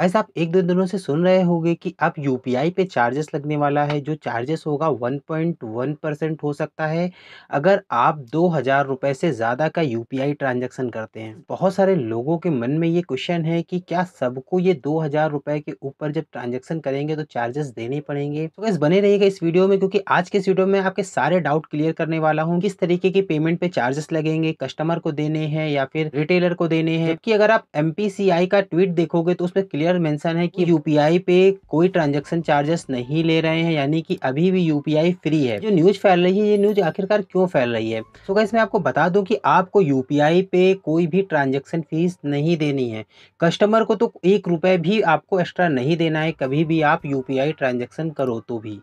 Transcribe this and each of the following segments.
Guys आप एक दो दिनों से सुन रहे होंगे कि अब यूपीआई पे चार्जेस लगने वाला है जो चार्जेस होगा 1.1 परसेंट हो सकता है अगर आप दो हज़ार रुपये से ज़्यादा का यूपीआई ट्रांजेक्शन करते हैं बहुत सारे लोगों के मन में ये क्वेश्चन है कि क्या सबको ये दो हज़ार रुपये के ऊपर जब ट्रांजेक्शन करेंगे तो चार्जेस देने पड़ेंगे तो गैस बने रहिएगा इस वीडियो में क्योंकि आज के इस वीडियो में आपके सारे डाउट क्लियर करने वाला हूँ किस तरीके की पेमेंट पे चार्जेस लगेंगे कस्टमर को देने हैं या फिर रिटेलर को देने हैं कि अगर आप एम का ट्वीट देखोगे तो उसमें क्लियर मेंशन है कि यूपीआई हम्म। पे कोई ट्रांजैक्शन चार्जेस नहीं ले रहे हैं यानी कि अभी भी यूपीआई फ्री है जो न्यूज़ फैल रही है ये न्यूज़ आखिरकार क्यों फैल रही है तो so मैं आपको बता दूं कि आपको यूपीआई पे कोई भी ट्रांजेक्शन फीस नहीं देनी है कस्टमर को तो एक रुपये भी आपको एक्स्ट्रा नहीं देना है कभी भी आप यूपीआई ट्रांजेक्शन करो तो भी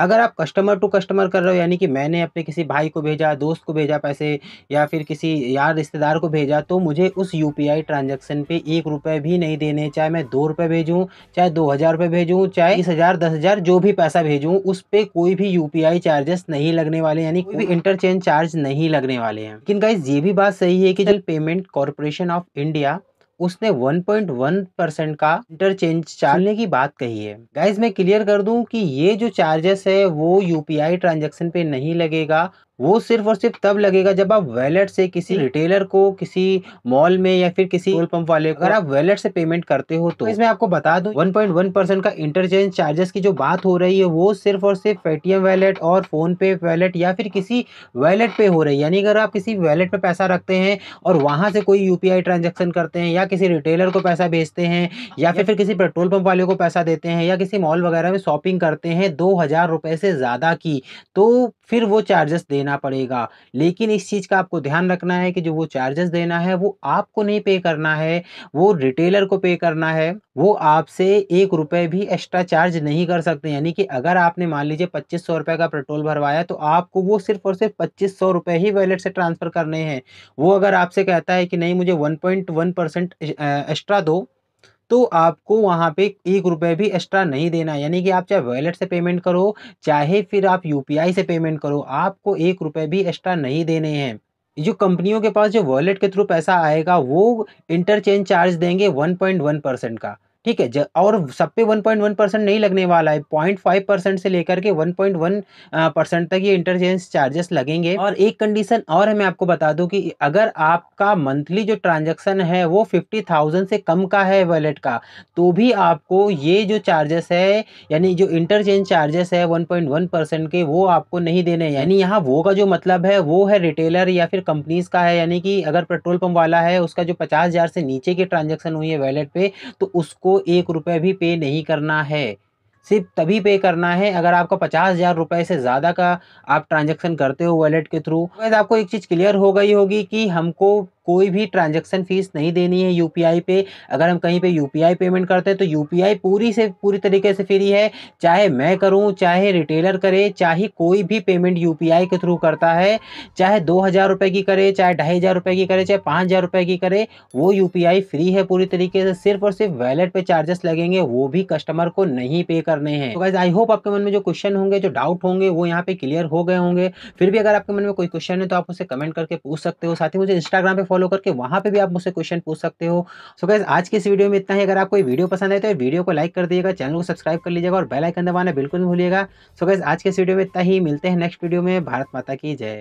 अगर आप कस्टमर टू कस्टमर कर रहे हो यानी कि मैंने अपने किसी भाई को भेजा दोस्त को भेजा पैसे या फिर किसी यार रिश्तेदार को भेजा तो मुझे उस यू पी आई ट्रांजेक्शन पर एक रुपये भी नहीं देने चाहे मैं दो रुपये भेजूँ चाहे दो हज़ार रुपये भेजूँ चाहे बीस हज़ार दस हज़ार जो भी पैसा भेजूँ उस पर कोई भी यू पी आई चार्जेस नहीं लगने वाले यानी कोई भी इंटरचेंज चार्ज नहीं लगने वाले हैं लेकिन गाइज ये भी बात सही है कि जल पेमेंट कॉरपोरेशन ऑफ इंडिया उसने 1.1 परसेंट का इंटरचेंज चालने की बात कही है गाइज मैं क्लियर कर दूं कि ये जो चार्जेस है वो यूपीआई ट्रांजेक्शन पे नहीं लगेगा वो सिर्फ और सिर्फ तब लगेगा जब आप वैलेट से किसी रिटेलर हम्म। को किसी मॉल में या फिर किसी पेट्रोल पंप वाले को अगर आप वैलेट से पेमेंट करते हो तो।, तो इसमें आपको बता पॉइंट वन परसेंट का इंटरचेंज चार्जेस की जो बात हो रही है वो सिर्फ और सिर्फ पेटीएम वैलेट और फोन पे वैलेट या फिर किसी वैलेट पे हो रही है यानी अगर आप किसी वैलेट पे पैसा रखते हैं और वहां से कोई यू ट्रांजेक्शन करते हैं या किसी रिटेलर को पैसा भेजते हैं या फिर फिर किसी पेट्रोल पंप वाले को पैसा देते हैं या किसी मॉल वगैरह में शॉपिंग करते हैं दो हज़ार रुपये से ज़्यादा की तो फिर वो चार्जेस देना देना पड़ेगा लेकिन इस चीज़ का आपको ध्यान रखना है कि जो वो चार्जेस देना है वो आपको नहीं पे करना है वो रिटेलर को पे करना है वो आपसे एक रुपये भी एक्स्ट्रा चार्ज नहीं कर सकते यानी कि अगर आपने मान लीजिए पच्चीस सौ रुपये का पेट्रोल भरवाया तो आपको वो सिर्फ और सिर्फ पच्चीस सौ रुपये ही वैलेट से ट्रांसफ़र करने हैं वो अगर आपसे कहता है कि नहीं मुझे one point one percent extra दो तो आपको वहाँ पे एक रुपये भी एक्स्ट्रा नहीं देना यानी कि आप चाहे वॉलेट से पेमेंट करो चाहे फिर आप यू से पेमेंट करो आपको एक रुपये भी एक्स्ट्रा नहीं देने हैं जो कंपनियों के पास जो वॉलेट के थ्रू पैसा आएगा वो इंटरचेंज चार्ज देंगे वन परसेंट का ठीक है और सब पे 1.1 परसेंट नहीं लगने वाला है फाइव परसेंट से लेकर के 1.1 परसेंट तक ये इंटरचेंज चार्जेस लगेंगे और एक कंडीशन और है मैं आपको बता दूं कि अगर आपका मंथली जो ट्रांजेक्शन है वो 50,000 से कम का है वैलेट का तो भी आपको ये जो चार्जेस है यानी जो इंटरचेंज चार्जेस है वन परसेंट के वो आपको नहीं देने यानी यहाँ वो का जो मतलब है वो है रिटेलर या फिर कंपनीज का है यानी कि अगर पेट्रोल पंप वाला है उसका जो पचास से नीचे की ट्रांजेक्शन हुई है वैलेट पे तो उसको एक रुपये भी पे नहीं करना है सिर्फ तभी पे करना है अगर आपका पचास हज़ार रुपये से ज़्यादा का आप ट्रांजैक्शन करते हो वॉलेट के थ्रू वैसे आपको एक चीज़ क्लियर हो गई होगी कि हमको कोई भी ट्रांजेक्शन फीस नहीं देनी है यूपीआई पे अगर हम कहीं पे यूपीआई पेमेंट करते हैं तो यूपीआई पूरी से पूरी तरीके से फ्री है चाहे मैं करूं चाहे रिटेलर करे चाहे कोई भी पेमेंट यूपीआई के थ्रू करता है चाहे दो हज़ार रुपये की करे चाहे ढाई हज़ार रुपये की करे चाहे पाँच हज़ार रुपये की करे वो यूपीआई फ्री है पूरी तरीके से सिर्फ और सिर्फ वैलेट पे चार्जेस लगेंगे वो भी कस्टमर को नहीं पे करने हैं तो गाइज आई होप आपके मन में जो क्वेश्चन होंगे जो डाउट होंगे वो यहाँ पे क्लियर हो गए होंगे फिर भी अगर आपके मन में कोई क्वेश्चन है तो आप उसे कमेंट करके पूछ सकते हो साथ ही मुझे इंस्टाग्राम पर फॉलो करके वहाँ पे भी आप मुझसे क्वेश्चन पूछ सकते हो सो गैस आज की इस वीडियो में इतना ही अगर आपको वीडियो पसंद आए तो वीडियो को लाइक कर दिएगा चैनल को सब्सक्राइब कर लीजिएगा और बेलाइकन दबाना बिल्कुल भूलिएगा सो गैस आज के इस वीडियो में इतना ही मिलते हैं नेक्स्ट वीडियो में भारत माता की जय